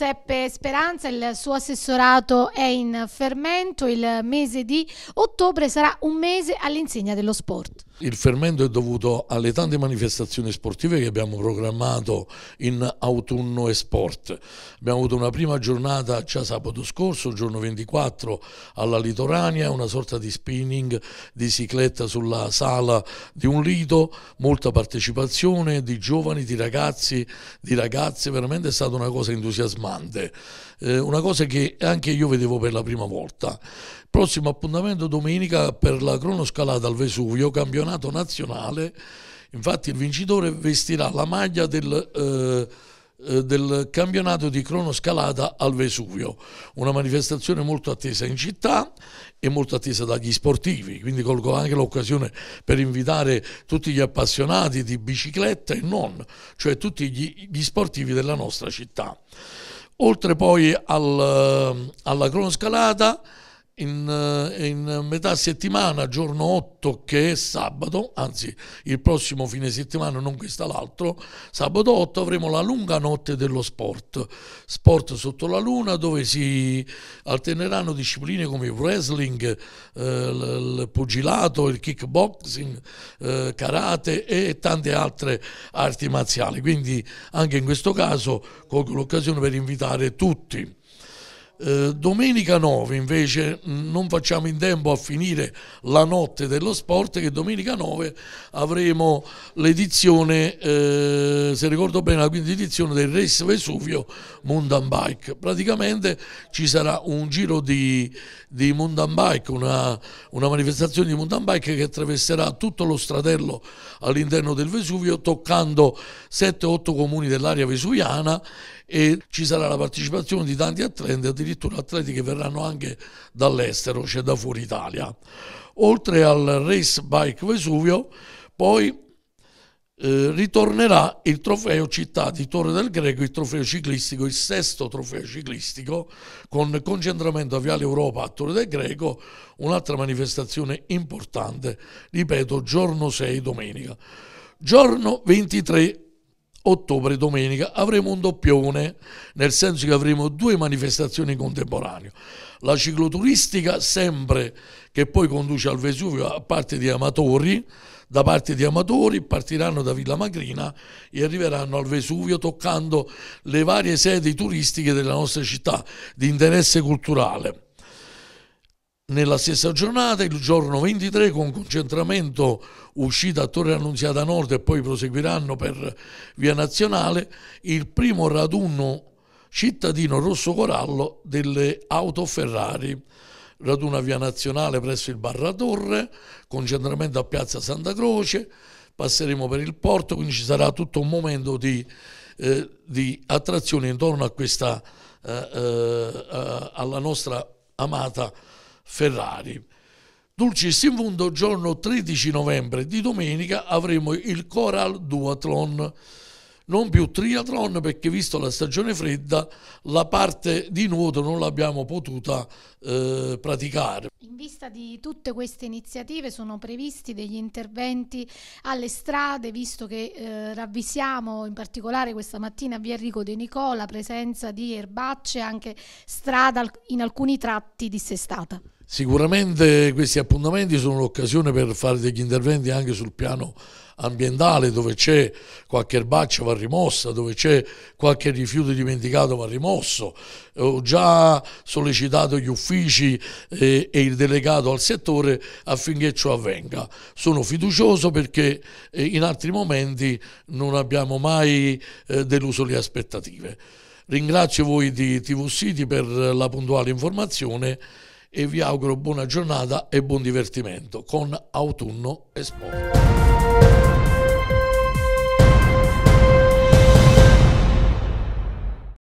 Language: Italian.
Giuseppe Speranza, il suo assessorato è in fermento, il mese di ottobre sarà un mese all'insegna dello sport. Il fermento è dovuto alle tante manifestazioni sportive che abbiamo programmato in autunno e sport. Abbiamo avuto una prima giornata già sabato scorso, giorno 24, alla Litorania, una sorta di spinning di cicletta sulla sala di un lito, molta partecipazione di giovani, di ragazzi, di ragazze, veramente è stata una cosa entusiasmante, eh, una cosa che anche io vedevo per la prima volta. Prossimo appuntamento domenica per la cronoscalata al Vesuvio, campionato nazionale. Infatti il vincitore vestirà la maglia del... Eh, eh, del campionato di cronoscalata al Vesuvio, una manifestazione molto attesa in città e molto attesa dagli sportivi, quindi colgo anche l'occasione per invitare tutti gli appassionati di bicicletta e non, cioè tutti gli, gli sportivi della nostra città. Oltre poi al, alla cronoscalata in, eh, in, metà settimana, giorno 8 che è sabato, anzi il prossimo fine settimana, non questa l'altro, sabato 8 avremo la lunga notte dello sport, sport sotto la luna dove si alterneranno discipline come il wrestling, eh, il pugilato, il kickboxing, eh, karate e tante altre arti marziali. Quindi anche in questo caso colgo l'occasione per invitare tutti eh, domenica 9 invece non facciamo in tempo a finire la notte dello sport che domenica 9 avremo l'edizione, eh, se ricordo bene, la quinta edizione del Race Vesuvio Mountain Bike. Praticamente ci sarà un giro di, di mountain bike, una, una manifestazione di mountain bike che attraverserà tutto lo stradello all'interno del Vesuvio toccando 7-8 comuni dell'area vesuviana e ci sarà la partecipazione di tanti atleti, addirittura atleti che verranno anche dall'estero, cioè da fuori Italia. Oltre al Race Bike Vesuvio, poi eh, ritornerà il trofeo città di Torre del Greco, il trofeo ciclistico, il sesto trofeo ciclistico con concentramento a Viale Europa a Torre del Greco, un'altra manifestazione importante, ripeto, giorno 6 domenica. Giorno 23 ottobre domenica avremo un doppione, nel senso che avremo due manifestazioni contemporanee. La cicloturistica sempre che poi conduce al Vesuvio a parte di amatori, da parte di amatori partiranno da Villa Magrina e arriveranno al Vesuvio toccando le varie sedi turistiche della nostra città di interesse culturale nella stessa giornata, il giorno 23, con concentramento uscita a Torre Annunziata Nord e poi proseguiranno per Via Nazionale, il primo raduno cittadino rosso corallo delle auto Ferrari. Raduna Via Nazionale presso il Barra Torre, concentramento a Piazza Santa Croce, passeremo per il porto, quindi ci sarà tutto un momento di, eh, di attrazione intorno a questa, eh, eh, alla nostra amata Ferrari. Dulcis in fundo, giorno 13 novembre di domenica avremo il Coral Duathlon non più triathlon perché visto la stagione fredda la parte di nuoto non l'abbiamo potuta eh, praticare. In vista di tutte queste iniziative sono previsti degli interventi alle strade, visto che eh, ravvisiamo in particolare questa mattina a via Enrico De Nicola presenza di erbacce anche strada in alcuni tratti dissestata. Sicuramente questi appuntamenti sono l'occasione per fare degli interventi anche sul piano ambientale, dove c'è qualche erbaccia va rimossa, dove c'è qualche rifiuto dimenticato va rimosso. Eh, ho già sollecitato gli uffici e, eh, e il delegato al settore affinché ciò avvenga. Sono fiducioso perché eh, in altri momenti non abbiamo mai deluso le aspettative. Ringrazio voi di TV City per la puntuale informazione e vi auguro buona giornata e buon divertimento con Autunno e Sport.